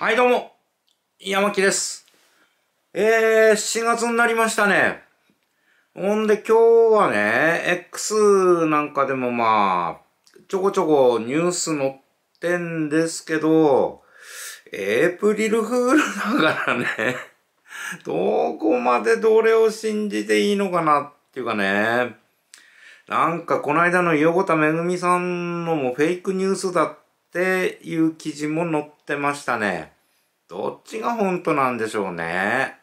はいどうも、山木です。えー、7月になりましたね。ほんで今日はね、X なんかでもまあ、ちょこちょこニュース載ってんですけど、エイプリルフールだからね、どこまでどれを信じていいのかなっていうかね、なんかこの間の横田めぐみさんのもフェイクニュースだっっていう記事も載ってましたね。どっちが本当なんでしょうね。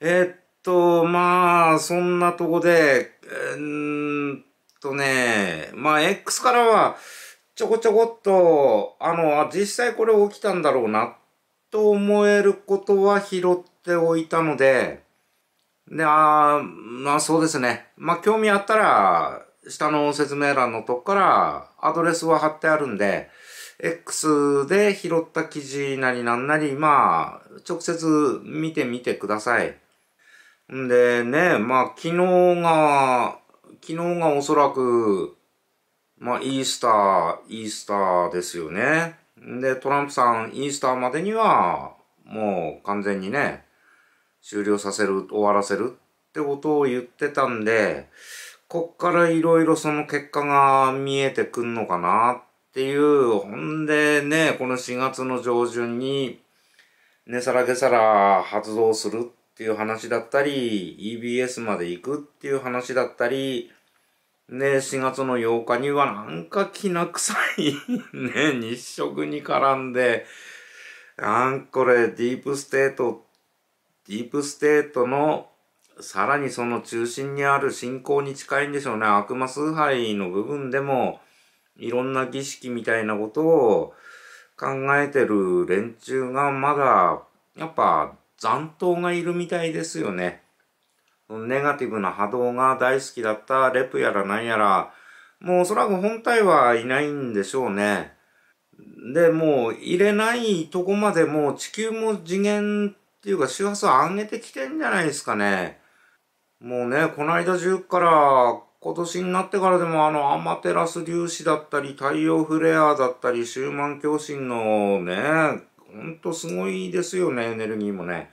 えー、っと、まあ、そんなとこで、えー、んとね、まあ、X からは、ちょこちょこっと、あの、実際これ起きたんだろうな、と思えることは拾っておいたので、で、あまあそうですね。まあ興味あったら、下の説明欄のとこからアドレスは貼ってあるんで、X で拾った記事なりなんなり、まあ、直接見てみてください。んでね、まあ、昨日が、昨日がおそらく、まあ、イースター、イースターですよね。で、トランプさん、イースターまでには、もう完全にね、終了させる、終わらせるってことを言ってたんで、こっからいろいろその結果が見えてくんのかなっっていう、ほんでね、この4月の上旬に、ね、さらげさら発動するっていう話だったり、EBS まで行くっていう話だったり、ね、4月の8日にはなんかきな臭い ね、日食に絡んで、あんこれディープステート、ディープステートのさらにその中心にある信仰に近いんでしょうね。悪魔崇拝の部分でも、いろんな儀式みたいなことを考えてる連中がまだ、やっぱ残党がいるみたいですよね。ネガティブな波動が大好きだったレプやらなんやら、もうおそらく本体はいないんでしょうね。で、もう入れないとこまでもう地球も次元っていうか周波数上げてきてんじゃないですかね。もうね、この間中から今年になってからでもあの、アマテラス粒子だったり、太陽フレアだったり、シューマン共振のね、ほんとすごいですよね、エネルギーもね。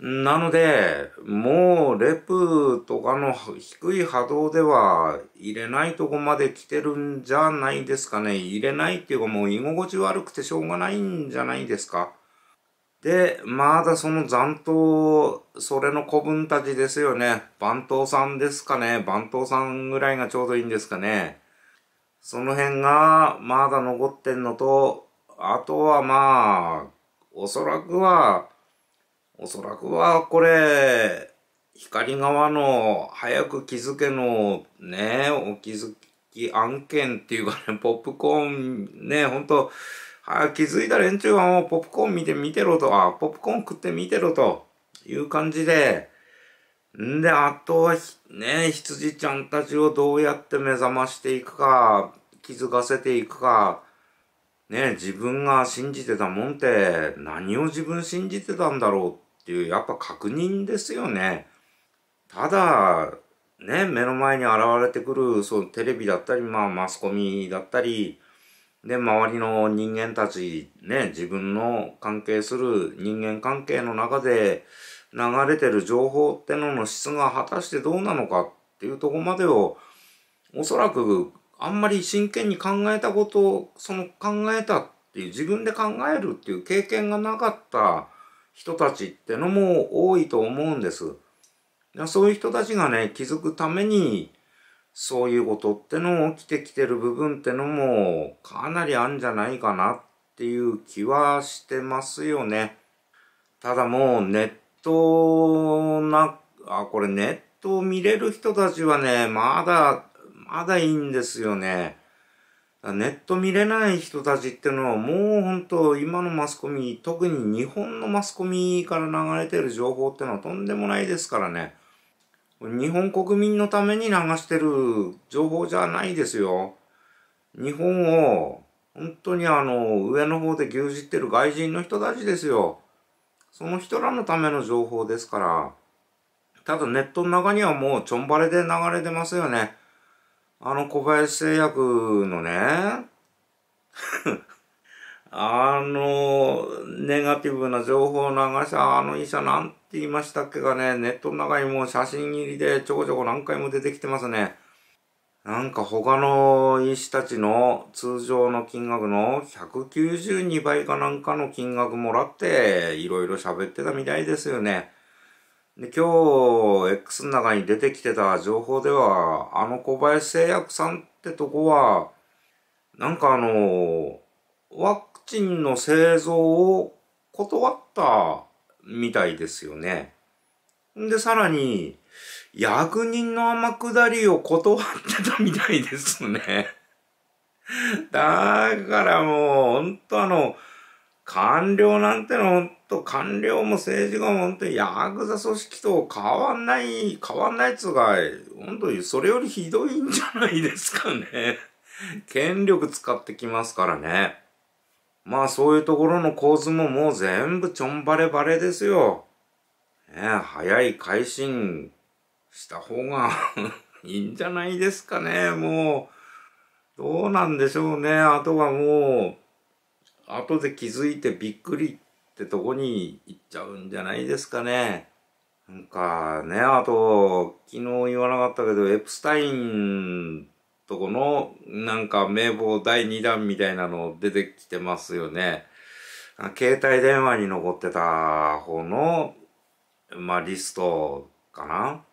なので、もう、レプとかの低い波動では入れないとこまで来てるんじゃないですかね。入れないっていうかもう居心地悪くてしょうがないんじゃないですか。で、まだその残党、それの子分たちですよね。番頭さんですかね。番頭さんぐらいがちょうどいいんですかね。その辺がまだ残ってんのと、あとはまあ、おそらくは、おそらくはこれ、光側の早く気づけのね、お気づき案件っていうかね、ポップコーンね、ほんと、は気づいた連中はもうポップコーン見て見てろと、あ、ポップコーン食って見てろという感じで、んで、あとはね、羊ちゃんたちをどうやって目覚ましていくか、気づかせていくか、ね、自分が信じてたもんって何を自分信じてたんだろうっていう、やっぱ確認ですよね。ただ、ね、目の前に現れてくる、そのテレビだったり、まあマスコミだったり、で、周りの人間たち、ね、自分の関係する人間関係の中で流れてる情報ってのの質が果たしてどうなのかっていうとこまでを、おそらくあんまり真剣に考えたことを、その考えたっていう、自分で考えるっていう経験がなかった人たちってのも多いと思うんです。そういう人たちがね、気づくために、そういうことっての起きてきてる部分ってのもかなりあんじゃないかなっていう気はしてますよね。ただもうネットな、あ、これネットを見れる人たちはね、まだ、まだいいんですよね。ネット見れない人たちってのはもう本当今のマスコミ、特に日本のマスコミから流れてる情報ってのはとんでもないですからね。日本国民のために流してる情報じゃないですよ。日本を本当にあの上の方で牛耳ってる外人の人たちですよ。その人らのための情報ですから。ただネットの中にはもうちょんばれで流れてますよね。あの小林製薬のね、あの、ネガティブな情報を流したあの医者なんって言いましたっけがね、ネットの中にも写真入りでちょこちょこ何回も出てきてますね。なんか他の医師たちの通常の金額の192倍かなんかの金額もらっていろいろ喋ってたみたいですよね。で今日 X の中に出てきてた情報ではあの小林製薬さんってとこはなんかあのワクチンの製造を断ったみたいですよね。で、さらに、役人の天下りを断ってたみたいですね。だからもう、ほんとあの、官僚なんてのほんと、官僚も政治家もほんとヤクザ組織と変わんない、変わんないつがか、ほんとそれよりひどいんじゃないですかね。権力使ってきますからね。まあそういうところの構図ももう全部ちょんばればれですよ。ね、早い改心した方が いいんじゃないですかね、もう。どうなんでしょうね。あとはもう、後で気づいてびっくりってとこに行っちゃうんじゃないですかね。なんかね、あと、昨日言わなかったけど、エプスタインとこのなんか名簿第2弾みたいなの出てきてますよね。携帯電話に残ってた方の、まあ、リストかな。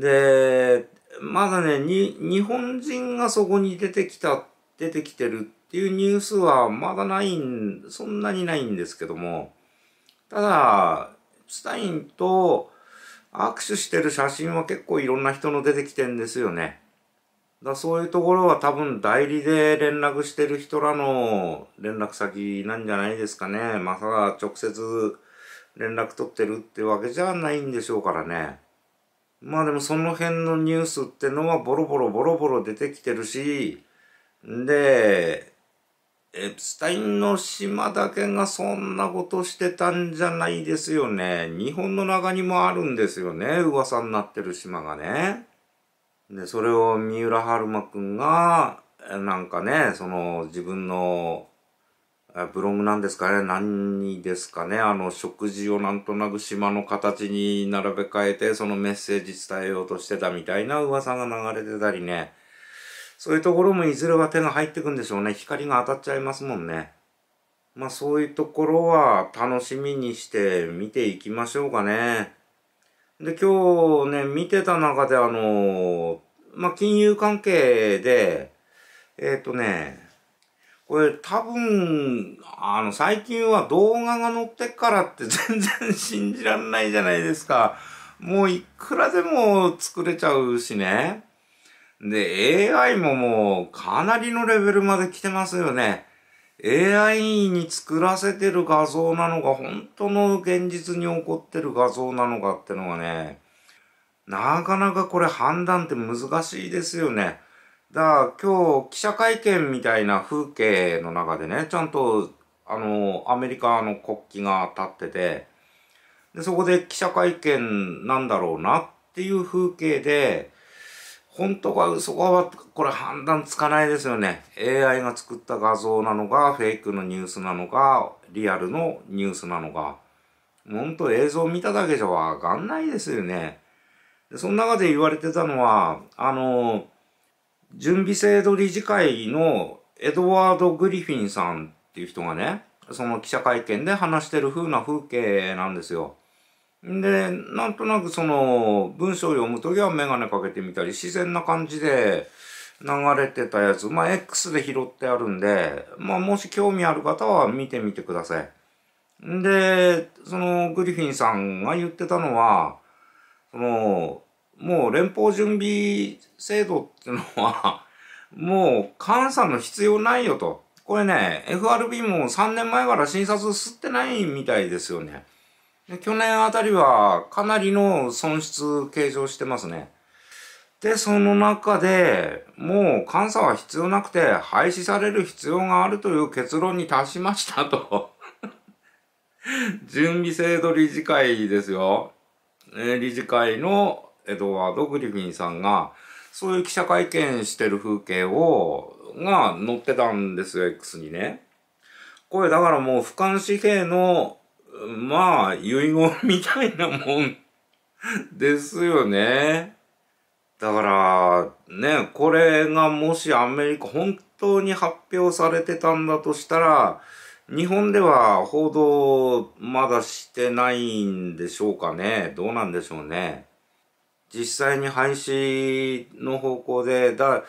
で、まだね、に、日本人がそこに出てきた、出てきてるっていうニュースはまだないん、そんなにないんですけども、ただ、スタインと握手してる写真は結構いろんな人の出てきてんですよね。だそういうところは多分代理で連絡してる人らの連絡先なんじゃないですかね。まさか直接連絡取ってるってわけじゃないんでしょうからね。まあでもその辺のニュースってのはボロボロボロボロ出てきてるし、で、エプスタインの島だけがそんなことしてたんじゃないですよね。日本の中にもあるんですよね。噂になってる島がね。で、それを三浦春馬くんが、なんかね、その自分のブログなんですかね、何ですかね、あの食事をなんとなく島の形に並べ替えて、そのメッセージ伝えようとしてたみたいな噂が流れてたりね、そういうところもいずれは手が入ってくんでしょうね。光が当たっちゃいますもんね。まあそういうところは楽しみにして見ていきましょうかね。で、今日ね、見てた中であの、まあ、金融関係で、えっ、ー、とね、これ多分、あの、最近は動画が載ってからって 全然信じらんないじゃないですか。もういくらでも作れちゃうしね。で、AI ももうかなりのレベルまで来てますよね。AI に作らせてる画像なのが本当の現実に起こってる画像なのかってのがね、なかなかこれ判断って難しいですよね。だから今日記者会見みたいな風景の中でね、ちゃんとあの、アメリカの国旗が立ってて、で、そこで記者会見なんだろうなっていう風景で、本当か嘘かは、これ判断つかないですよね。AI が作った画像なのか、フェイクのニュースなのか、リアルのニュースなのか。本当映像見ただけじゃわかんないですよね。でその中で言われてたのは、あの、準備制度理事会のエドワード・グリフィンさんっていう人がね、その記者会見で話してる風な風景なんですよ。で、なんとなくその、文章を読むときはメガネかけてみたり、自然な感じで流れてたやつ、まあ、X で拾ってあるんで、まあ、もし興味ある方は見てみてください。で、その、グリフィンさんが言ってたのは、その、もう連邦準備制度ってのはもう監査の必要ないよと。これね、FRB も3年前から診察すってないみたいですよね。で去年あたりはかなりの損失計上してますね。で、その中でもう監査は必要なくて廃止される必要があるという結論に達しましたと 準備制度理事会ですよ。え理事会のエドワード・グリフィンさんがそういう記者会見してる風景を、が載ってたんですよ、X にね。これだからもう俯瞰紙幣のまあ、遺言みたいなもんですよね。だから、ね、これがもしアメリカ本当に発表されてたんだとしたら、日本では報道まだしてないんでしょうかね。どうなんでしょうね。実際に廃止の方向で、だ、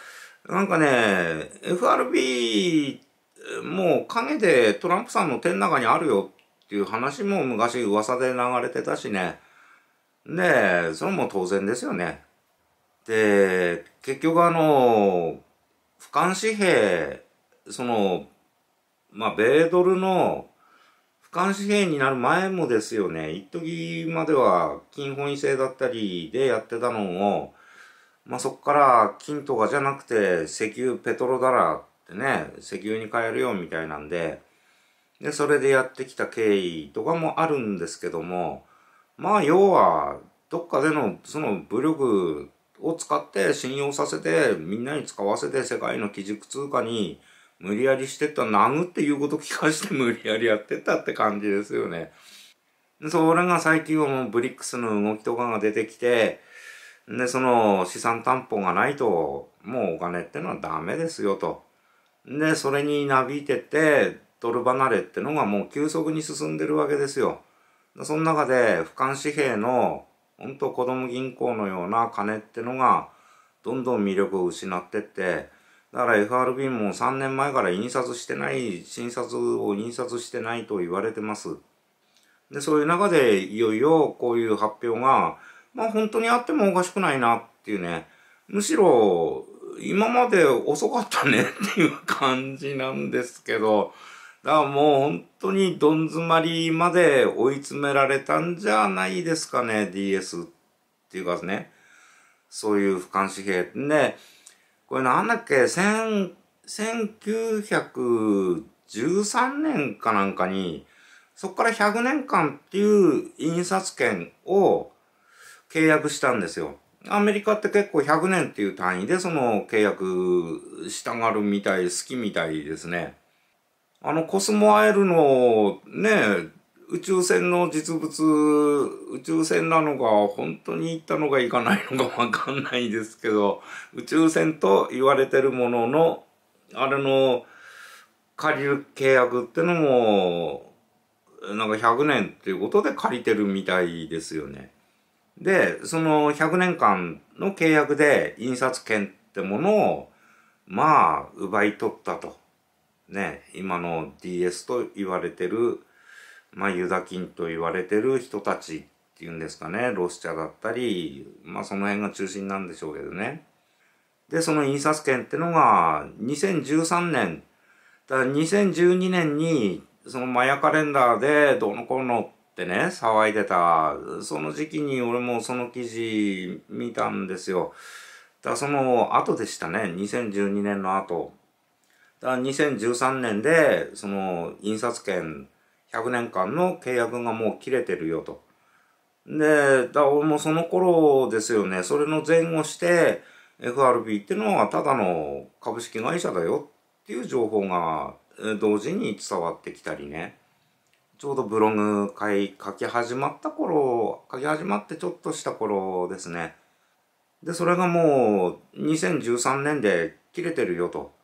なんかね、FRB もう陰でトランプさんの手の中にあるよっていう話も昔噂で流れてたしね。で、それも当然ですよね。で、結局あの、俯瞰紙幣、その、まあ、米ドルの俯瞰紙幣になる前もですよね、一時までは金本位制だったりでやってたのを、まあ、そこから金とかじゃなくて石油、ペトロダラってね、石油に変えるよみたいなんで、でそれでやってきた経緯とかもあるんですけどもまあ要はどっかでのその武力を使って信用させてみんなに使わせて世界の基軸通貨に無理やりしてった殴っていうこと聞かして無理やりやってったって感じですよね。それが最近はもうブリックスの動きとかが出てきてでその資産担保がないともうお金ってのはダメですよと。でそれになびいてってドル離れってのがもう急速に進んでるわけですよ。その中で俯瞰紙幣の本当子供銀行のような金ってのがどんどん魅力を失ってってだから FRB も3年前から印刷してない新札を印刷してないと言われてます。でそういう中でいよいよこういう発表がまあ本当にあってもおかしくないなっていうねむしろ今まで遅かったねっていう感じなんですけどだからもう本当にどん詰まりまで追い詰められたんじゃないですかね、DS っていうかね。そういう俯瞰紙幣。で、これなんだっけ、1913年かなんかに、そこから100年間っていう印刷権を契約したんですよ。アメリカって結構100年っていう単位でその契約したがるみたい、好きみたいですね。あのコスモアイルのね、宇宙船の実物、宇宙船なのか、本当に行ったのか行かないのかわかんないですけど、宇宙船と言われてるものの、あれの借りる契約ってのも、なんか100年っていうことで借りてるみたいですよね。で、その100年間の契約で印刷権ってものを、まあ、奪い取ったと。ね、今の DS と言われてる、まあ、ユダキンと言われてる人たちっていうんですかね、ロスチャだったり、まあ、その辺が中心なんでしょうけどね。で、その印刷権ってのが、2013年、だ2012年に、そのマヤカレンダーでどのこのってね、騒いでた、その時期に俺もその記事見たんですよ。だその後でしたね、2012年の後。だから2013年で、その、印刷権100年間の契約がもう切れてるよと。で、だ俺もその頃ですよね、それの前後して、FRB ってのはただの株式会社だよっていう情報が同時に伝わってきたりね。ちょうどブログ書き始まった頃、書き始まってちょっとした頃ですね。で、それがもう2013年で切れてるよと。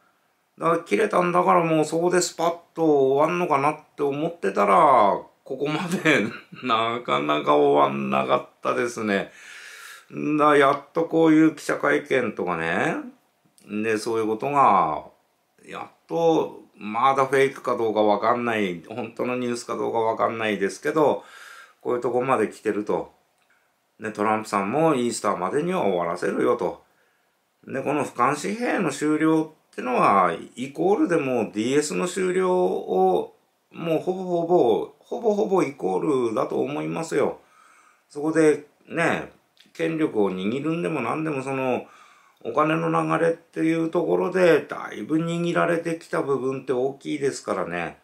だから切れたんだからもうそこでスパッと終わんのかなって思ってたら、ここまでなかなか終わんなかったですね。だやっとこういう記者会見とかね、で、そういうことが、やっと、まだフェイクかどうかわかんない、本当のニュースかどうかわかんないですけど、こういうとこまで来てると。で、トランプさんもイースターまでには終わらせるよと。で、この俯瞰紙幣の終了ってのは、イコールでも DS の終了を、もうほぼほぼ、ほぼほぼイコールだと思いますよ。そこで、ね、権力を握るんでも何でもその、お金の流れっていうところで、だいぶ握られてきた部分って大きいですからね。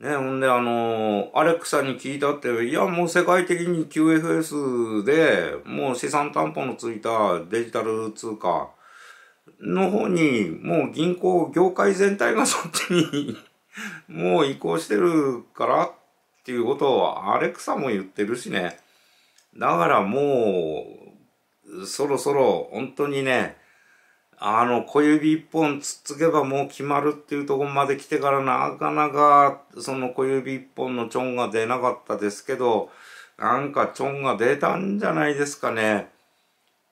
ね、ほんであのー、アレックさんに聞いたって、いやもう世界的に QFS で、もう資産担保のついたデジタル通貨、の方に、もう銀行、業界全体がそっちにもう移行してるからっていうことをアレクサも言ってるしね。だからもう、そろそろ本当にね、あの、小指一本つっつけばもう決まるっていうとこまで来てからなかなか、その小指一本のチョンが出なかったですけど、なんかチョンが出たんじゃないですかね。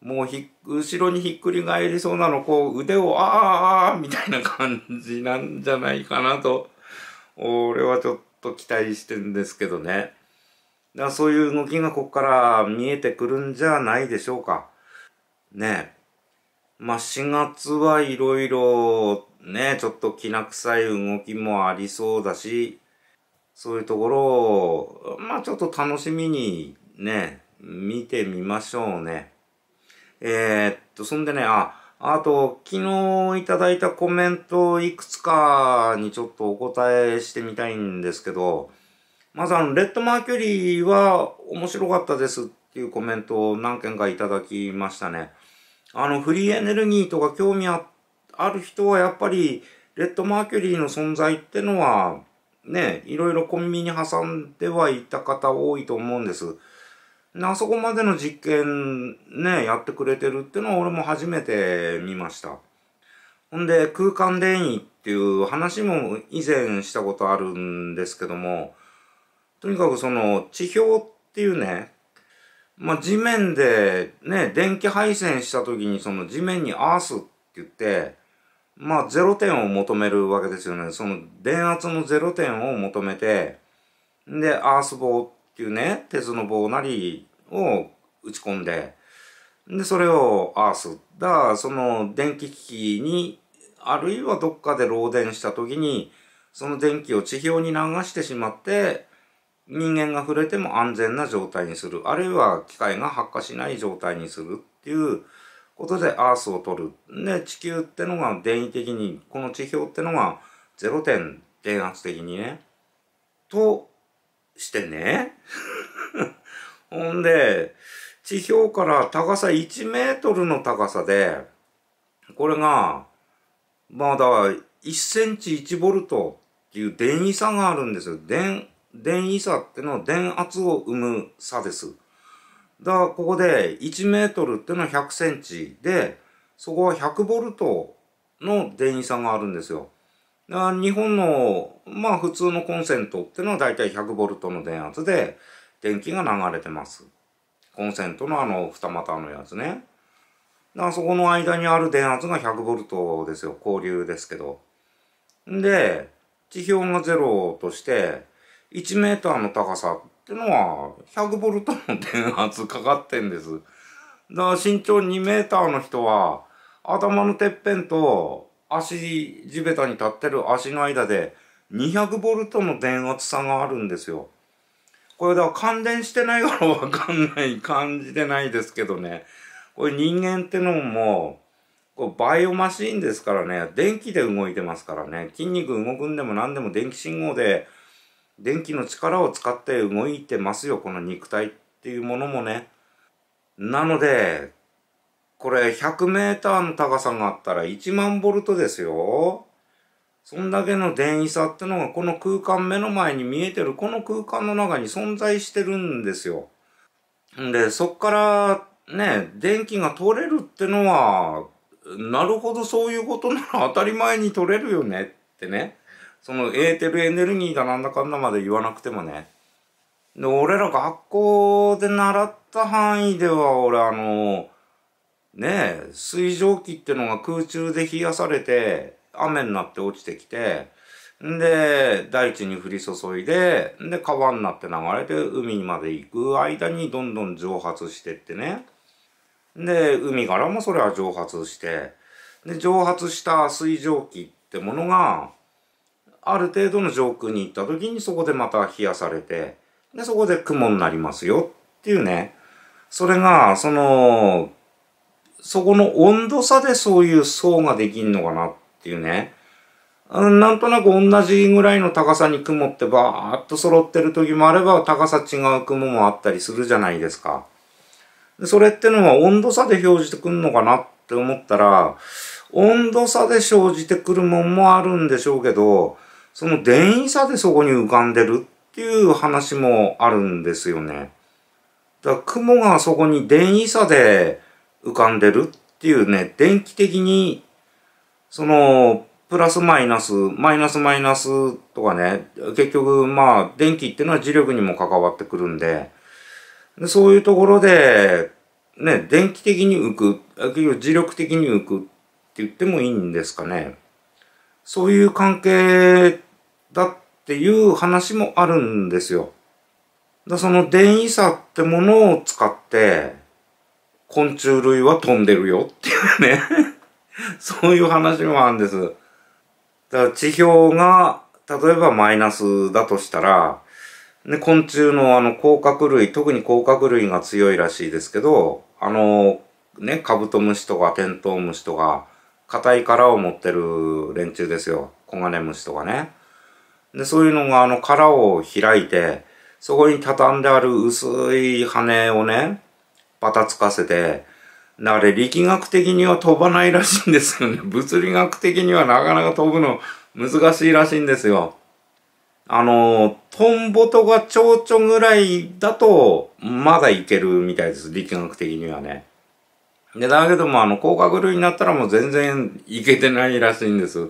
もうひ後ろにひっくり返りそうなのこう腕をあーああみたいな感じなんじゃないかなと俺はちょっと期待してんですけどねだからそういう動きがここから見えてくるんじゃないでしょうかねえまあ4月はいろいろねちょっときな臭い動きもありそうだしそういうところをまあちょっと楽しみにね見てみましょうね。えー、っと、そんでね、あ、あと、昨日いただいたコメントいくつかにちょっとお答えしてみたいんですけど、まずあの、レッドマーキュリーは面白かったですっていうコメントを何件かいただきましたね。あの、フリーエネルギーとか興味ある人はやっぱり、レッドマーキュリーの存在ってのは、ね、いろいろコンビニに挟んではいた方多いと思うんです。あそこまでの実験ね、やってくれてるっていうのは俺も初めて見ました。ほんで、空間電位っていう話も以前したことあるんですけども、とにかくその地表っていうね、まあ、地面でね、電気配線した時にその地面にアースって言って、まあ、ゼロ点を求めるわけですよね。その電圧のゼロ点を求めて、で、アース棒っっていうね、鉄の棒なりを打ち込んで、で、それをアースだ、その電気機器に、あるいはどっかで漏電した時に、その電気を地表に流してしまって、人間が触れても安全な状態にする。あるいは機械が発火しない状態にするっていうことでアースを取る。で、地球ってのが電位的に、この地表ってのがゼロ点電圧的にね、としてね。ほんで、地表から高さ1メートルの高さで、これが、まだ1センチ1ボルトっていう電位差があるんですよ。電、電位差ってのは電圧を生む差です。だからここで1メートルってのは100センチで、そこは100ボルトの電位差があるんですよ。日本の、まあ普通のコンセントっていうのはだいたい 100V の電圧で電気が流れてます。コンセントのあの二股のやつね。だからそこの間にある電圧が 100V ですよ。交流ですけど。で、地表がゼロとして、1メーターの高さってのは100ボルトの電圧かかってんです。だから身長2メーターの人は頭のてっぺんと足、地べたに立ってる足の間で200ボルトの電圧差があるんですよ。これだ感電してないからわかんない、感じでないですけどね。これ人間ってのも、こうバイオマシンですからね、電気で動いてますからね、筋肉動くんでも何でも電気信号で、電気の力を使って動いてますよ、この肉体っていうものもね。なので、これ100メーターの高さがあったら1万ボルトですよ。そんだけの電位差ってのがこの空間目の前に見えてるこの空間の中に存在してるんですよ。で、そっからね、電気が取れるってのは、なるほどそういうことなら当たり前に取れるよねってね。そのエーテルエネルギーがなんだかんだまで言わなくてもね。で、俺ら学校で習った範囲では、俺あの、ねえ水蒸気ってのが空中で冷やされて雨になって落ちてきてんで大地に降り注いでで川になって流れて海にまで行く間にどんどん蒸発してってねで海からもそれは蒸発してで蒸発した水蒸気ってものがある程度の上空に行った時にそこでまた冷やされてでそこで雲になりますよっていうねそれがそのそこの温度差でそういう層ができんのかなっていうね。なんとなく同じぐらいの高さに雲ってバーっと揃ってる時もあれば高さ違う雲もあったりするじゃないですか。それってのは温度差で表示てくんのかなって思ったら、温度差で生じてくるもんもあるんでしょうけど、その電位差でそこに浮かんでるっていう話もあるんですよね。だから雲がそこに電位差で浮かんでるっていうね、電気的に、その、プラスマイナス、マイナスマイナスとかね、結局まあ電気っていうのは磁力にも関わってくるんで、でそういうところで、ね、電気的に浮く、結局磁力的に浮くって言ってもいいんですかね。そういう関係だっていう話もあるんですよ。だその電位差ってものを使って、昆虫類は飛んでるよっていうね そういう話もあるんです。だから地表が、例えばマイナスだとしたら、ね、昆虫のあの、甲殻類、特に甲殻類が強いらしいですけど、あの、ね、カブトムシとかテントウムシとか、硬い殻を持ってる連中ですよ。コガネムシとかね。で、そういうのがあの殻を開いて、そこに畳んである薄い羽をね、パタつかせて、あれ力学的には飛ばないらしいんですよね。物理学的にはなかなか飛ぶの難しいらしいんですよ。あの、トンボとか蝶々ぐらいだと、まだいけるみたいです。力学的にはね。で、だけども、あの、甲殻類になったらもう全然いけてないらしいんです。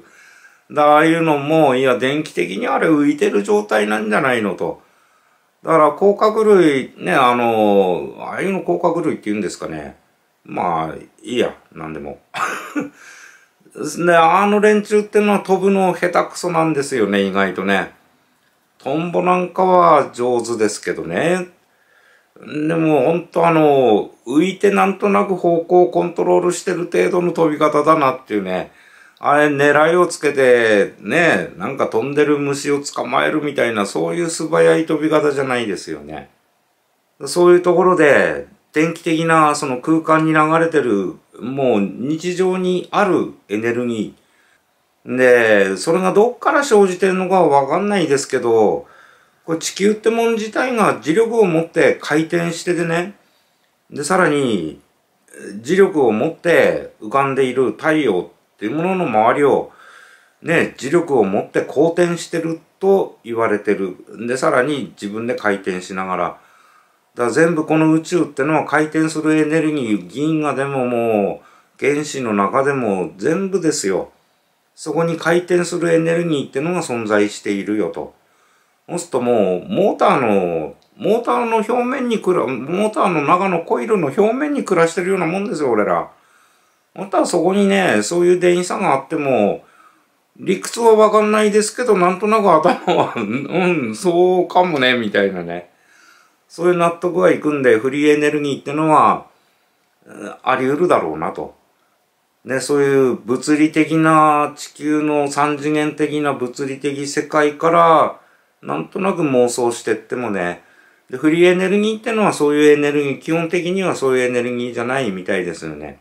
だああいうのも、いや、電気的にあれ浮いてる状態なんじゃないのと。だから甲殻類ねあのああいうの甲殻類って言うんですかねまあいいや何でもで あの連中ってのは飛ぶの下手くそなんですよね意外とねトンボなんかは上手ですけどねでも本当あの浮いてなんとなく方向をコントロールしてる程度の飛び方だなっていうねあれ狙いをつけて、ね、なんか飛んでる虫を捕まえるみたいな、そういう素早い飛び方じゃないですよね。そういうところで、電気的なその空間に流れてる、もう日常にあるエネルギー。で、それがどっから生じてるのかわかんないですけど、これ地球ってもん自体が磁力を持って回転しててね、で、さらに、磁力を持って浮かんでいる太陽ってっていうものの周りをね、磁力を持って公転してると言われてる。で、さらに自分で回転しながら。だ全部この宇宙ってのは回転するエネルギー、銀河でももう原子の中でも全部ですよ。そこに回転するエネルギーってのが存在しているよと。そうするともうモーターの、モーターの表面にくら、モーターの中のコイルの表面に暮らしてるようなもんですよ、俺ら。またそこにね、そういう電位差があっても、理屈はわかんないですけど、なんとなく頭は、うん、そうかもね、みたいなね。そういう納得がいくんで、フリーエネルギーってのは、あり得るだろうなと。ね、そういう物理的な地球の三次元的な物理的世界からなんとなく妄想してってもねでフリーエネルギーってのはそういうエネルギー基本的にはそういうエネルギーじゃないみたいですよね。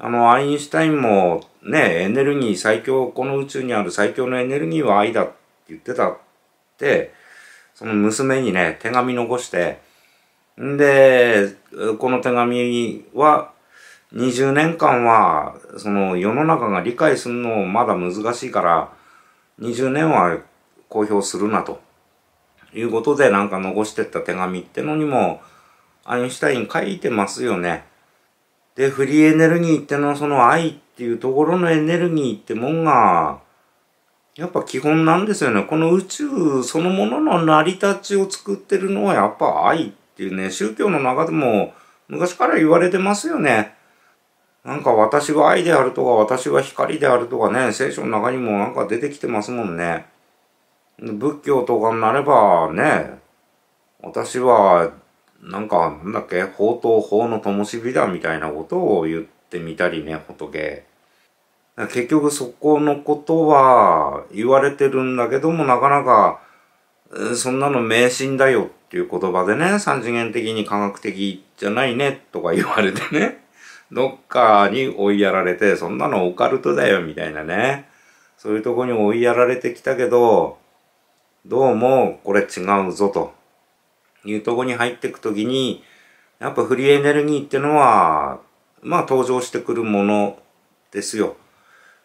あの、アインシュタインもね、エネルギー最強、この宇宙にある最強のエネルギーは愛だって言ってたって、その娘にね、手紙残して、んで、この手紙は、20年間は、その世の中が理解するのまだ難しいから、20年は公表するなと。いうことでなんか残してった手紙ってのにも、アインシュタイン書いてますよね。で、フリーエネルギーってのはその愛っていうところのエネルギーってもんが、やっぱ基本なんですよね。この宇宙そのものの成り立ちを作ってるのはやっぱ愛っていうね、宗教の中でも昔から言われてますよね。なんか私は愛であるとか私は光であるとかね、聖書の中にもなんか出てきてますもんね。仏教とかになればね、私はなんか、なんだっけ、法と法の灯火だみたいなことを言ってみたりね、仏。結局そこのことは言われてるんだけども、なかなか、そんなの迷信だよっていう言葉でね、三次元的に科学的じゃないねとか言われてね、どっかに追いやられて、そんなのオカルトだよみたいなね、そういうとこに追いやられてきたけど、どうもこれ違うぞと。いうとこに入っていくときに、やっぱフリーエネルギーっていうのは、まあ登場してくるものですよ。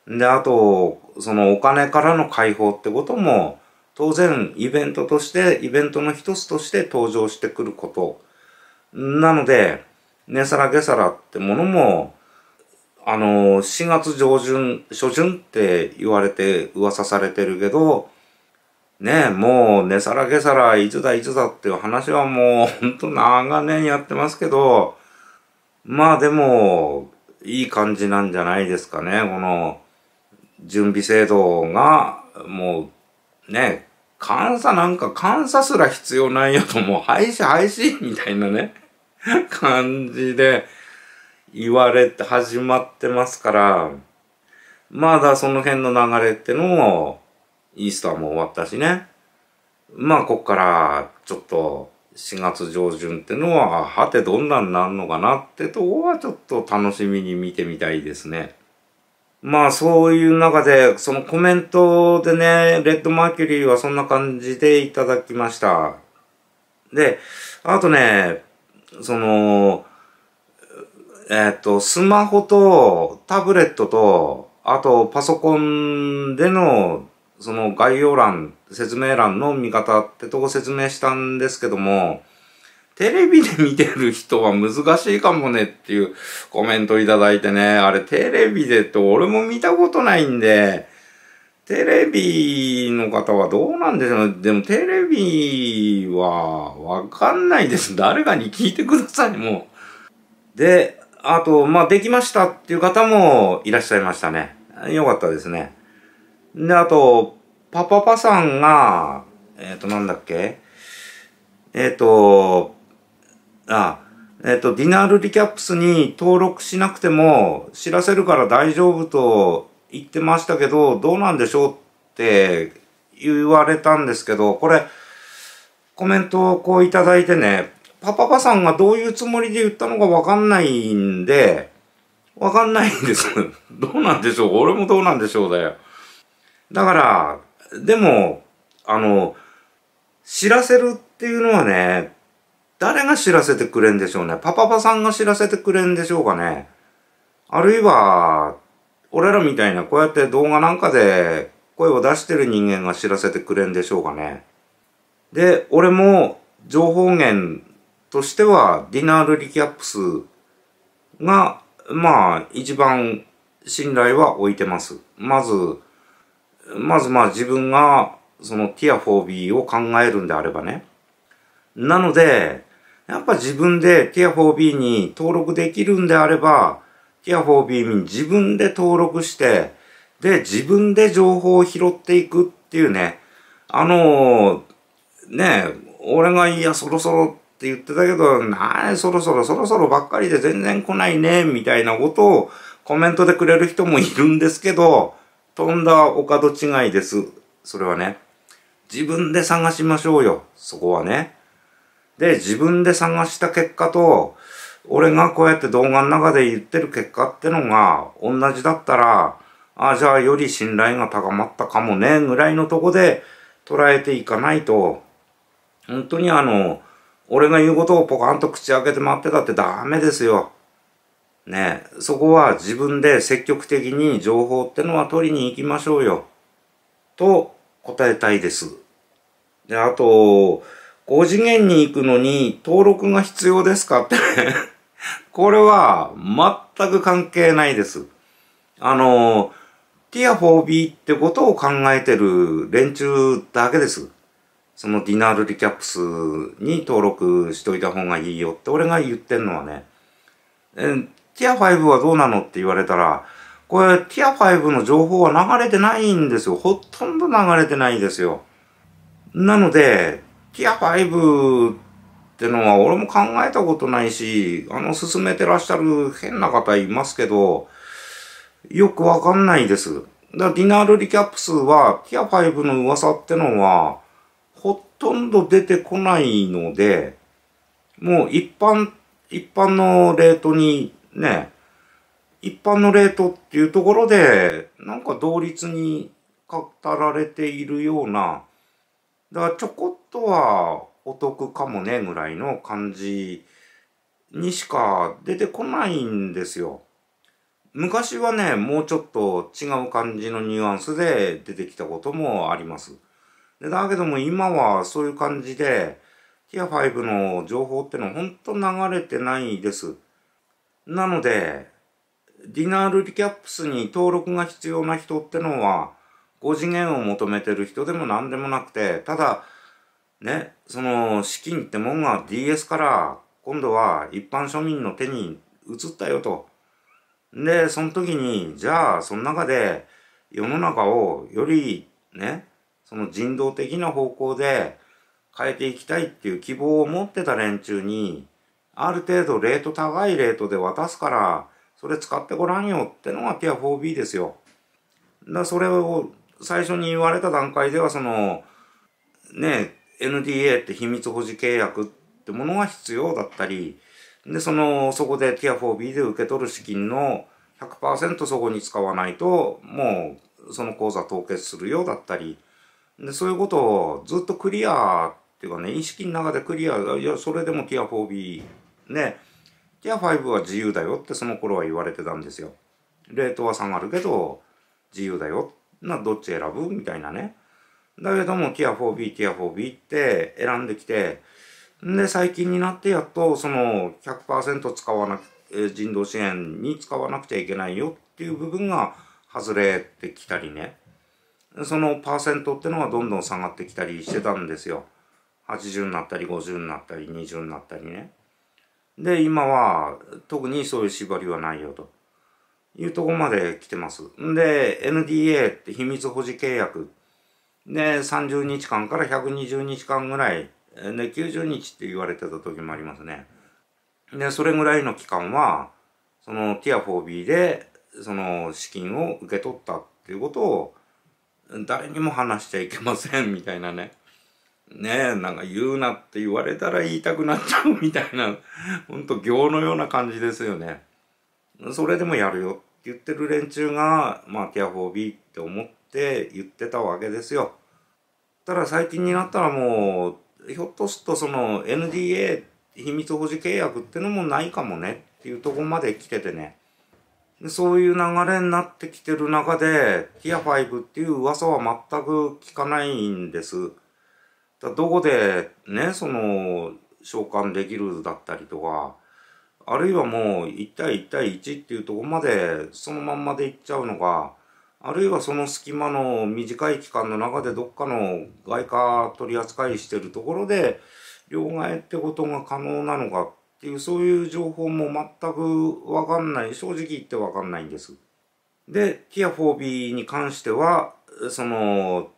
で、あと、そのお金からの解放ってことも、当然イベントとして、イベントの一つとして登場してくること。なので、ねさらげさらってものも、あの、4月上旬、初旬って言われて噂されてるけど、ねえ、もう、ねさらけさら、いつだいつだっていう話はもう、ほんと長年やってますけど、まあでも、いい感じなんじゃないですかね。この、準備制度が、もう、ね、監査なんか、監査すら必要ないよと、もう廃止廃止みたいなね、感じで言われて始まってますから、まだその辺の流れってのを、イースターも終わったしね。まあ、こっから、ちょっと、4月上旬ってのは、はてどんなんなんのかなってとこはちょっと楽しみに見てみたいですね。まあそういう中で、そのコメントでね、レッドマーキュリーはそんな感じでいただきました。で、あとね、その、えっ、ー、と、スマホとタブレットと、あとパソコンでのその概要欄、説明欄の見方ってとこ説明したんですけども、テレビで見てる人は難しいかもねっていうコメントいただいてね、あれテレビでって俺も見たことないんで、テレビの方はどうなんでしょうね。でもテレビはわかんないです。誰かに聞いてください、もう。で、あと、まあ、できましたっていう方もいらっしゃいましたね。よかったですね。で、あと、パパパさんが、えっ、ー、と、なんだっけえっ、ー、と、あ、えっ、ー、と、ディナールリキャップスに登録しなくても知らせるから大丈夫と言ってましたけど、どうなんでしょうって言われたんですけど、これ、コメントをこういただいてね、パパパさんがどういうつもりで言ったのかわかんないんで、わかんないんです。どうなんでしょう俺もどうなんでしょうだよ。だから、でも、あの、知らせるっていうのはね、誰が知らせてくれんでしょうね。パパパさんが知らせてくれんでしょうかね。あるいは、俺らみたいなこうやって動画なんかで声を出してる人間が知らせてくれんでしょうかね。で、俺も情報源としてはディナールリキャップスが、まあ、一番信頼は置いてます。まず、まずまあ自分がそのティア 4B を考えるんであればね。なので、やっぱ自分でティア 4B に登録できるんであれば、ティア 4B に自分で登録して、で、自分で情報を拾っていくっていうね、あのー、ね、俺がいや、そろそろって言ってたけど、なあ、そろそろそろそろばっかりで全然来ないね、みたいなことをコメントでくれる人もいるんですけど、とんだお門違いです。それはね。自分で探しましょうよ。そこはね。で、自分で探した結果と、俺がこうやって動画の中で言ってる結果ってのが同じだったら、ああ、じゃあより信頼が高まったかもね、ぐらいのとこで捉えていかないと、本当にあの、俺が言うことをポカンと口開けて待ってたってダメですよ。ねそこは自分で積極的に情報ってのは取りに行きましょうよ。と答えたいです。で、あと、5次元に行くのに登録が必要ですかって これは全く関係ないです。あの、ティア 4B ってことを考えてる連中だけです。そのディナールリキャップスに登録しといた方がいいよって俺が言ってんのはね。ティア5はどうなのって言われたら、これ、ティア5の情報は流れてないんですよ。ほとんど流れてないんですよ。なので、ティア5ってのは俺も考えたことないし、あの、進めてらっしゃる変な方いますけど、よくわかんないです。だディナールリキャップ数は、ティア5の噂ってのは、ほとんど出てこないので、もう一般、一般のレートにね、一般のレートっていうところで、なんか同率に語られているような、だからちょこっとはお得かもねぐらいの感じにしか出てこないんですよ。昔はね、もうちょっと違う感じのニュアンスで出てきたこともあります。でだけども今はそういう感じで、ティア5の情報ってのは本当流れてないです。なので、ディナールリキャップスに登録が必要な人ってのは、5次元を求めてる人でも何でもなくて、ただ、ね、その資金ってもんが DS から今度は一般庶民の手に移ったよと。で、その時に、じゃあその中で世の中をよりね、その人道的な方向で変えていきたいっていう希望を持ってた連中に、ある程度レート高いレートで渡すから、それ使ってごらんよってのがピア 4B ですよ。だそれを最初に言われた段階ではその、ね、NDA って秘密保持契約ってものが必要だったり、で、その、そこでティア 4B で受け取る資金の100%そこに使わないと、もう、その口座凍結するようだったり、で、そういうことをずっとクリアっていうかね、意識の中でクリア、いや、それでもティア 4B で、ギア5は自由だよってその頃は言われてたんですよ。レートは下がるけど、自由だよ。な、どっち選ぶみたいなね。だけども、ティア 4B、ティア 4B って選んできて、で、最近になってやっと、その100%使わなく、人道支援に使わなくちゃいけないよっていう部分が外れてきたりね。そのパーセントってのはどんどん下がってきたりしてたんですよ。80になったり、50になったり、20になったりね。で、今は特にそういう縛りはないよというとこまで来てます。んで、NDA って秘密保持契約。で、30日間から120日間ぐらい、で、90日って言われてた時もありますね。で、それぐらいの期間は、そのティア 4B で、その資金を受け取ったっていうことを、誰にも話しちゃいけませんみたいなね。ねえ、なんか言うなって言われたら言いたくなっちゃうみたいな、ほんと行のような感じですよね。それでもやるよって言ってる連中が、まあ、キアフォービーって思って言ってたわけですよ。ただ最近になったらもう、ひょっとするとその NDA 秘密保持契約ってのもないかもねっていうとこまで来ててね。そういう流れになってきてる中で、ティア5っていう噂は全く聞かないんです。だどこでね、その、召喚できるだったりとか、あるいはもう1対1対1っていうとこまでそのまんまでいっちゃうのか、あるいはその隙間の短い期間の中でどっかの外貨取り扱いしてるところで、両替ってことが可能なのかっていう、そういう情報も全くわかんない。正直言ってわかんないんです。で、ティア 4B に関しては、その、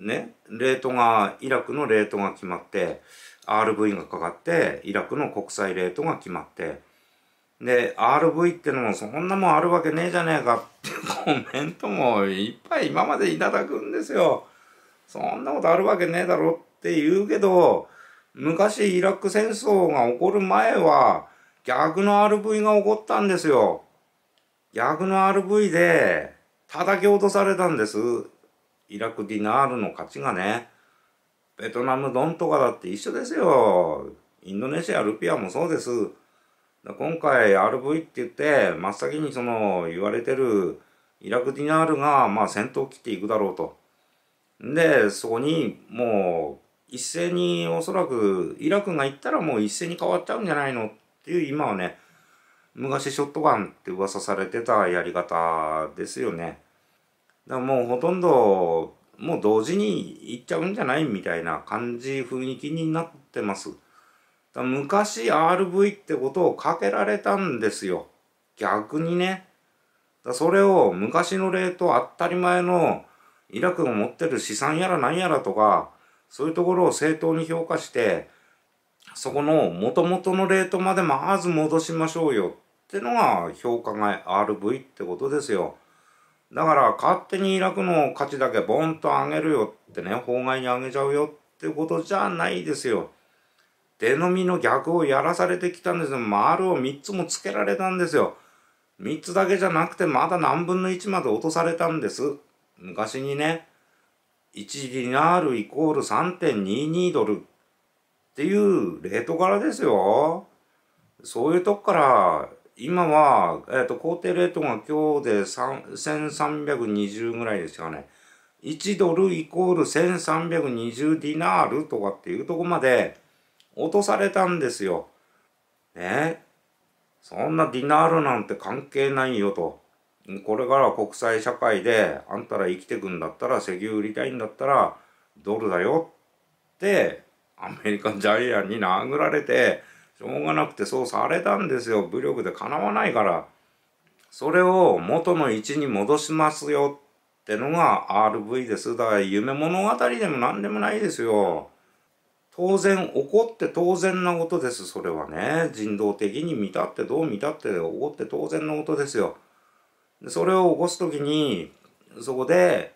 ね、レートが、イラクのレートが決まって、RV がかかって、イラクの国際レートが決まって、で、RV ってのもそんなもんあるわけねえじゃねえかって コメントもいっぱい今までいただくんですよ。そんなことあるわけねえだろって言うけど、昔イラク戦争が起こる前は逆の RV が起こったんですよ。逆の RV で叩き落とされたんです。イラクディナールの価値がね、ベトナムドンとかだって一緒ですよ。インドネシアルピアもそうです。今回 RV って言って真っ先にその言われてるイラクディナールがまあ戦闘を切っていくだろうと。で、そこにもう一斉におそらくイラクが行ったらもう一斉に変わっちゃうんじゃないのっていう今はね、昔ショットガンって噂されてたやり方ですよね。だもうほとんど、もう同時に行っちゃうんじゃないみたいな感じ、雰囲気になってます。だ昔 RV ってことをかけられたんですよ。逆にね。だそれを昔の例と当たり前のイラクが持ってる資産やら何やらとか、そういうところを正当に評価して、そこの元々のレートまでまず戻しましょうよってのが評価が RV ってことですよ。だから勝手に楽の価値だけボンと上げるよってね、法外に上げちゃうよってことじゃないですよ。手のみの逆をやらされてきたんですよ。丸を3つもつけられたんですよ。3つだけじゃなくてまだ何分の1まで落とされたんです。昔にね、1ディナールイコール3.22ドルっていうレートからですよ。そういうとこから今は、えっ、ー、と、工程レートが今日で1320ぐらいですよね。1ドルイコール1320ディナールとかっていうとこまで落とされたんですよ。ねそんなディナールなんて関係ないよと。これから国際社会であんたら生きてくんだったら石油売りたいんだったらドルだよってアメリカジャイアンに殴られてしょうがなくてそうされたんですよ。武力でかなわないから。それを元の位置に戻しますよってのが RV です。だから夢物語でも何でもないですよ。当然、怒って当然なことです。それはね。人道的に見たってどう見たって怒って当然のことですよ。でそれを起こす時に、そこで、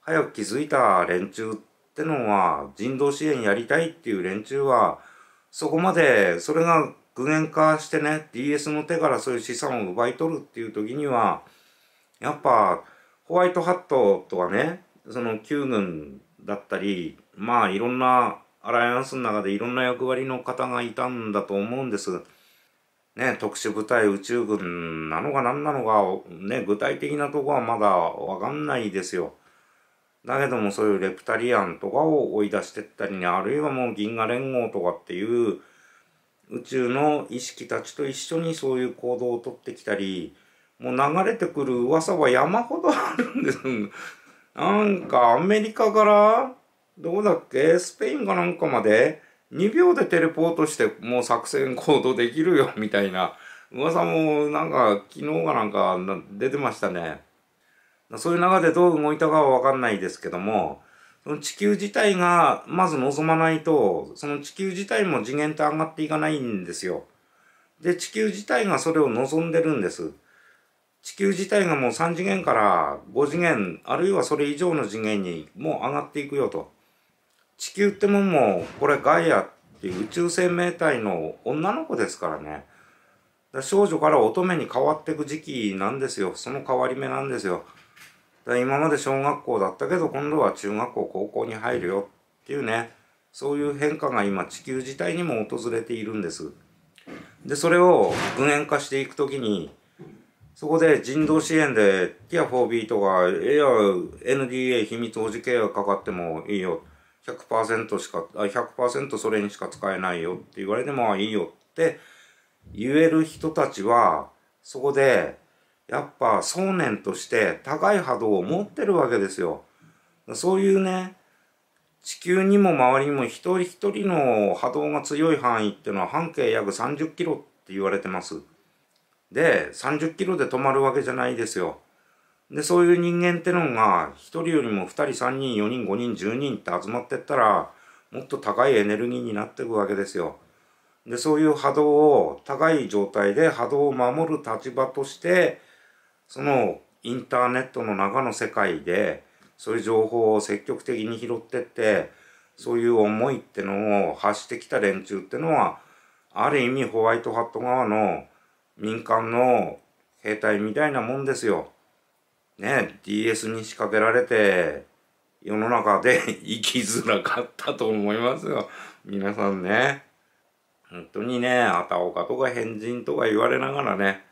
早く気づいた連中ってのは、人道支援やりたいっていう連中は、そこまでそれが具現化してね DS の手からそういう資産を奪い取るっていう時にはやっぱホワイトハットとかねその旧軍だったりまあいろんなアライアンスの中でいろんな役割の方がいたんだと思うんです。ね、特殊部隊宇宙軍なのか何なのか、ね、具体的なとこはまだわかんないですよ。だけどもそういうレプタリアンとかを追い出してったりね、あるいはもう銀河連合とかっていう宇宙の意識たちと一緒にそういう行動をとってきたり、もう流れてくる噂は山ほどあるんです。なんかアメリカからどうだっけスペインかなんかまで2秒でテレポートしてもう作戦行動できるよみたいな噂もなんか昨日かなんか出てましたね。そういう中でどう動いたかはわかんないですけども、その地球自体がまず望まないと、その地球自体も次元って上がっていかないんですよ。で、地球自体がそれを望んでるんです。地球自体がもう3次元から5次元、あるいはそれ以上の次元にもう上がっていくよと。地球ってもんも、これガイアっていう宇宙生命体の女の子ですからね。少女から乙女に変わっていく時期なんですよ。その変わり目なんですよ。今まで小学校だったけど今度は中学校高校に入るよっていうねそういう変化が今地球自体にも訪れているんですでそれを具現化していくときにそこで人道支援でティア4 b とかいや NDA 秘密保持契約かかってもいいよ100%しか100%それにしか使えないよって言われてもいいよって言える人たちはそこでやっぱ想念として高い波動を持ってるわけですよ。そういうね、地球にも周りにも一人一人の波動が強い範囲っていうのは半径約30キロって言われてます。で、30キロで止まるわけじゃないですよ。で、そういう人間ってのが、一人よりも二人、三人、四人、五人、十人って集まってったら、もっと高いエネルギーになっていくわけですよ。で、そういう波動を、高い状態で波動を守る立場として、そのインターネットの中の世界でそういう情報を積極的に拾ってってそういう思いってのを発してきた連中ってのはある意味ホワイトハット側の民間の兵隊みたいなもんですよ。ね DS に仕掛けられて世の中で 生きづらかったと思いますよ。皆さんね。本当にね、あたおかとか変人とか言われながらね、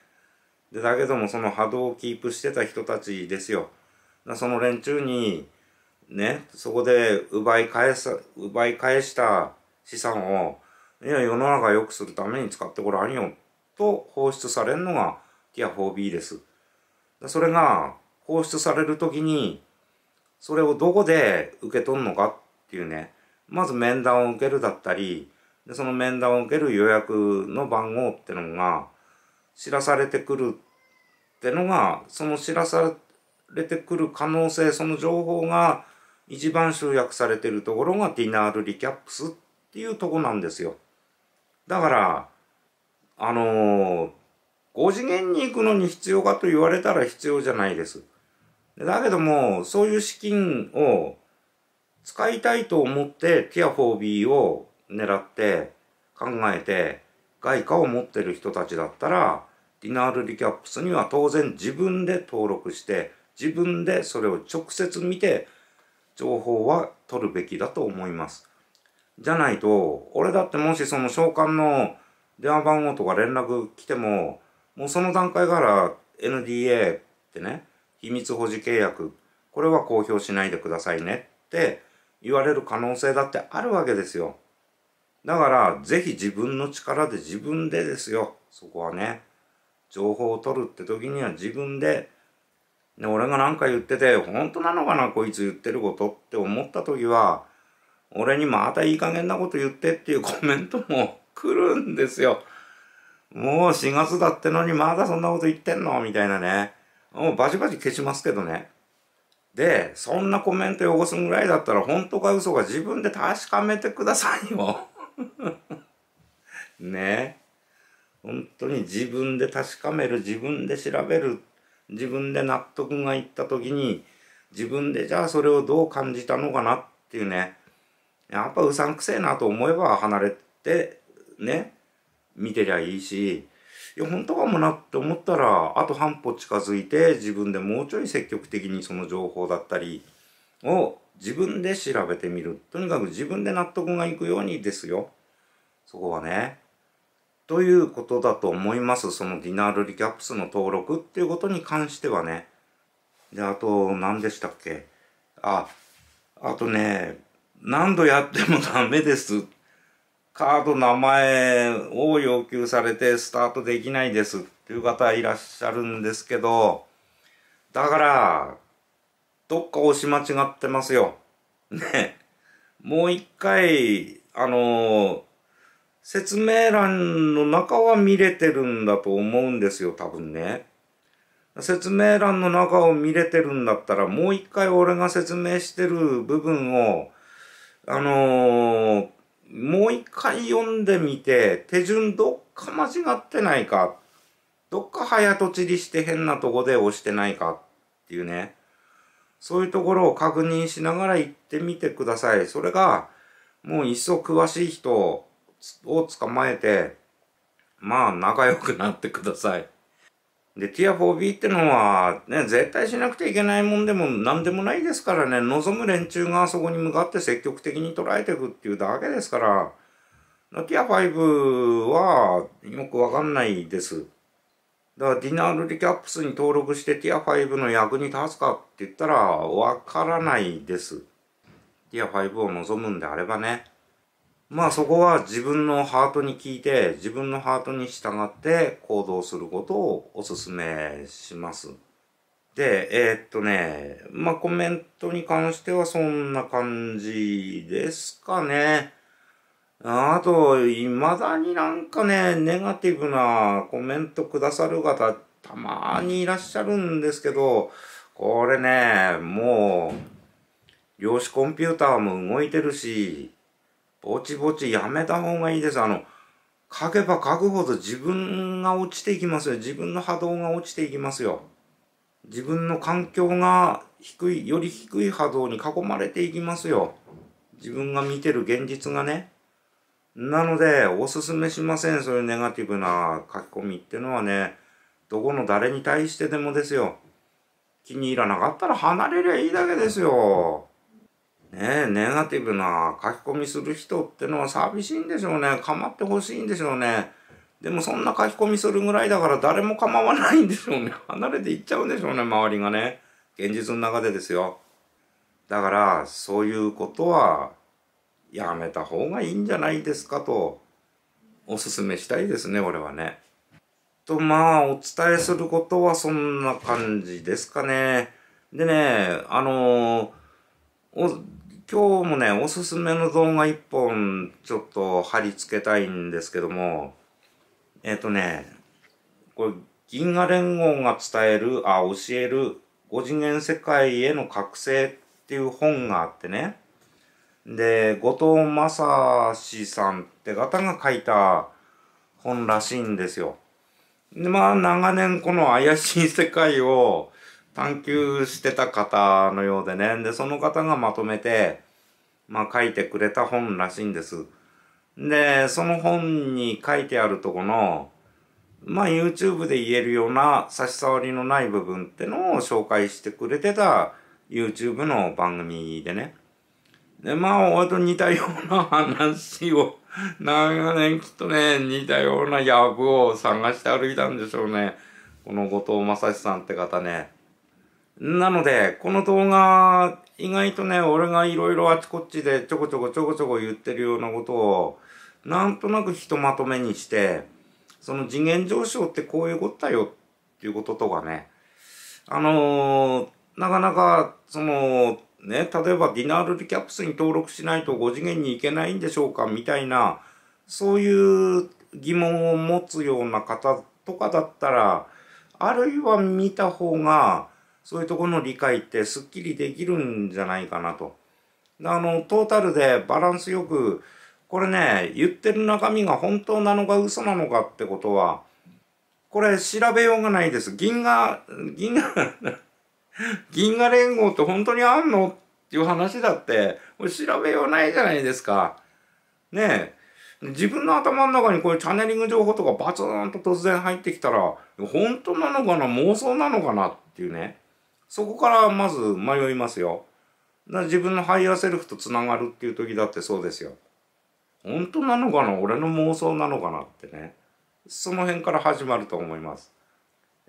でだけどもその波動をキープしてた人たちですよその連中にねそこで奪い返す、奪い返した資産をいや世の中良くするために使ってごらんよと放出されるのがティア 4B ですそれが放出される時にそれをどこで受け取るのかっていうねまず面談を受けるだったりでその面談を受ける予約の番号ってのが知らされてくるってのがその知らされてくる可能性その情報が一番集約されてるところがディナールリキャップスっていうとこなんですよ。だからあの5次元に行くのに必要かと言われたら必要じゃないです。だけども、そういう資金を使いたいと思って、ティア 4B を狙って考えて、外貨を持ってる人たちだったら、ディナールリキャップスには当然自分で登録して自分でそれを直接見て情報は取るべきだと思います。じゃないと、俺だってもしその召喚の電話番号とか連絡来ても、もうその段階から NDA ってね、秘密保持契約、これは公表しないでくださいねって言われる可能性だってあるわけですよ。だから、ぜひ自分の力で自分でですよ。そこはね。情報を取るって時には自分で、ね、俺が何か言ってて、本当なのかな、こいつ言ってることって思った時は、俺にまたいい加減なこと言ってっていうコメントも来るんですよ。もう4月だってのにまだそんなこと言ってんのみたいなね。もうバチバチ消しますけどね。で、そんなコメント汚すぐらいだったら本当か嘘か自分で確かめてくださいよ。ね。本当に自分で確かめる自分で調べる自分で納得がいった時に自分でじゃあそれをどう感じたのかなっていうねやっぱうさんくせえなと思えば離れてね見てりゃいいしいや本当かもなって思ったらあと半歩近づいて自分でもうちょい積極的にその情報だったりを自分で調べてみるとにかく自分で納得がいくようにですよそこはね。ということだと思います。そのディナールリキャップスの登録っていうことに関してはね。で、あと、何でしたっけあ、あとね、何度やってもダメです。カード名前を要求されてスタートできないですっていう方いらっしゃるんですけど、だから、どっか押し間違ってますよ。ね。もう一回、あのー説明欄の中は見れてるんだと思うんですよ、多分ね。説明欄の中を見れてるんだったら、もう一回俺が説明してる部分を、あのー、もう一回読んでみて、手順どっか間違ってないか、どっか早とちりして変なとこで押してないかっていうね、そういうところを確認しながら行ってみてください。それが、もういっそ詳しい人、を捕まえて、まあ仲良くなってください。で、ティア 4B ってのは、ね、絶対しなくちゃいけないもんでも何でもないですからね、望む連中がそこに向かって積極的に捉えていくっていうだけですから、ティア5はよくわかんないです。だからディナールリキャップスに登録してティア5の役に立つかって言ったらわからないです。ティア5を望むんであればね。まあそこは自分のハートに聞いて、自分のハートに従って行動することをお勧めします。で、えー、っとね、まあコメントに関してはそんな感じですかね。あと、未だになんかね、ネガティブなコメントくださる方、たまにいらっしゃるんですけど、これね、もう、量子コンピューターも動いてるし、ぼちぼちやめた方がいいです。あの、書けば書くほど自分が落ちていきますよ。自分の波動が落ちていきますよ。自分の環境が低い、より低い波動に囲まれていきますよ。自分が見てる現実がね。なので、おすすめしません。そういうネガティブな書き込みってのはね、どこの誰に対してでもですよ。気に入らなかったら離れりゃいいだけですよ。ね、ネガティブな書き込みする人ってのは寂しいんでしょうね。構ってほしいんでしょうね。でもそんな書き込みするぐらいだから誰も構わないんでしょうね。離れていっちゃうんでしょうね、周りがね。現実の中でですよ。だから、そういうことはやめた方がいいんじゃないですかと、おすすめしたいですね、俺はね。と、まあ、お伝えすることはそんな感じですかね。でね、あのー今日もね、おすすめの動画一本、ちょっと貼り付けたいんですけども、えっ、ー、とね、これ、銀河連合が伝える、あ、教える、5次元世界への覚醒っていう本があってね、で、後藤正史さんって方が書いた本らしいんですよ。で、まあ、長年この怪しい世界を、探求してた方のようでね。で、その方がまとめて、まあ書いてくれた本らしいんです。で、その本に書いてあるとこの、まあ YouTube で言えるような差し障りのない部分ってのを紹介してくれてた YouTube の番組でね。で、まあ、俺と似たような話を、長年きっとね、似たような藪を探して歩いたんでしょうね。この後藤正史さんって方ね。なので、この動画、意外とね、俺がいろいろあちこちでちょこちょこちょこちょこ言ってるようなことを、なんとなくひとまとめにして、その次元上昇ってこういうことだよっていうこととかね、あのー、なかなか、その、ね、例えばディナールリキャプスに登録しないと5次元に行けないんでしょうかみたいな、そういう疑問を持つような方とかだったら、あるいは見た方が、そういうところの理解ってすっきりできるんじゃないかなと。あの、トータルでバランスよく、これね、言ってる中身が本当なのか嘘なのかってことは、これ調べようがないです。銀河、銀河 銀河連合って本当にあんのっていう話だって、これ調べようないじゃないですか。ねえ。自分の頭の中にこういうチャネリング情報とかバツーンと突然入ってきたら、本当なのかな妄想なのかなっていうね。そこからまず迷いますよ。自分のハイヤーセルフとつながるっていう時だってそうですよ。本当なのかな俺の妄想なのかなってね。その辺から始まると思います。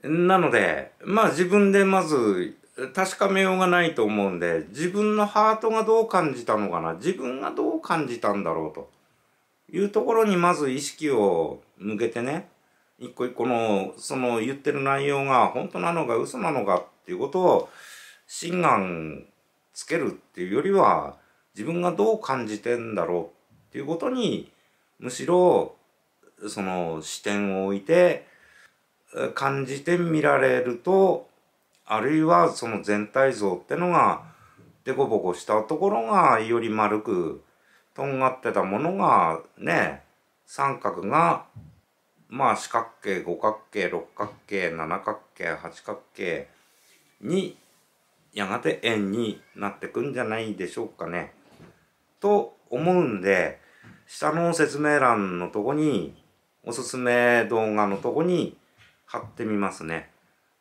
なので、まあ自分でまず確かめようがないと思うんで、自分のハートがどう感じたのかな自分がどう感じたんだろうというところにまず意識を向けてね、一個一個のその言ってる内容が本当なのか嘘なのかっていうことを心眼つけるっていうよりは自分がどう感じてんだろうっていうことにむしろその視点を置いて感じてみられるとあるいはその全体像ってのが凸凹したところがより丸くとんがってたものがね三角がまあ四角形五角形六角形七角形八角形にやがて円になってくんじゃないでしょうかね。と思うんで下の説明欄のとこにおすすめ動画のとこに貼ってみますね。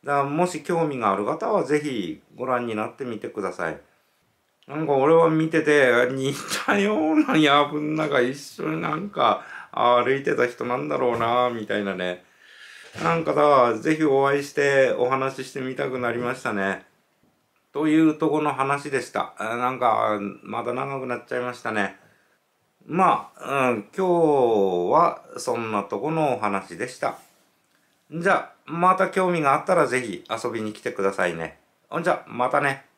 だからもし興味がある方は是非ご覧になってみてください。なんか俺は見てて似たような野分なんか一緒になんかあ歩いてた人なんだろうな、みたいなね。なんかさ、ぜひお会いしてお話ししてみたくなりましたね。というとこの話でした。なんか、まだ長くなっちゃいましたね。まあ、うん、今日はそんなとこのお話でした。じゃあ、また興味があったらぜひ遊びに来てくださいね。ほんじゃあ、またね。